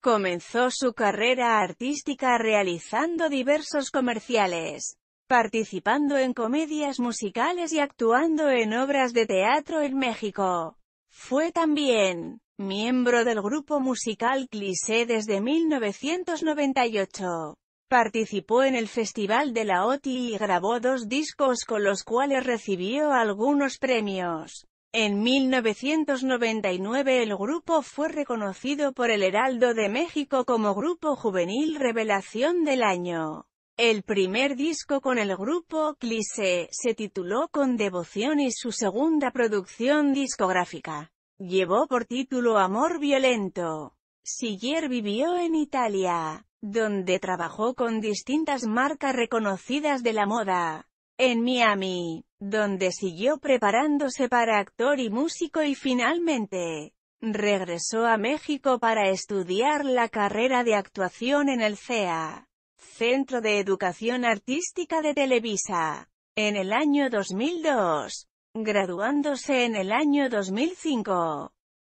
Comenzó su carrera artística realizando diversos comerciales, participando en comedias musicales y actuando en obras de teatro en México. Fue también miembro del grupo musical Cliché desde 1998. Participó en el Festival de la OTI y grabó dos discos con los cuales recibió algunos premios. En 1999 el grupo fue reconocido por el Heraldo de México como Grupo Juvenil Revelación del Año. El primer disco con el grupo, Clise, se tituló Con Devoción y su segunda producción discográfica llevó por título Amor Violento. Siguier vivió en Italia, donde trabajó con distintas marcas reconocidas de la moda en Miami, donde siguió preparándose para actor y músico y finalmente regresó a México para estudiar la carrera de actuación en el CEA, Centro de Educación Artística de Televisa, en el año 2002, graduándose en el año 2005.